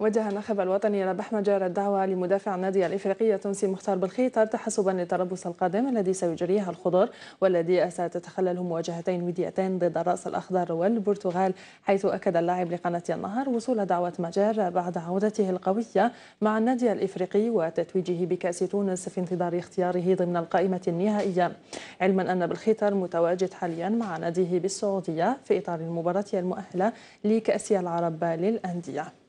وجه الناخب الوطني رباح مجار الدعوة لمدافع النادي الإفريقي التونسي مختار بالخيطر تحسبا للتربص القادم الذي سيجريها الخضر والذي ستتخلله مواجهتين وديتين ضد الرأس الأخضر والبرتغال حيث أكد اللاعب لقناة النهار وصول دعوة مجار بعد عودته القوية مع النادي الإفريقي وتتويجه بكأس تونس في انتظار اختياره ضمن القائمة النهائية علما أن بالخيطر متواجد حاليا مع ناديه بالسعودية في إطار المباراة المؤهلة لكأس العرب للأندية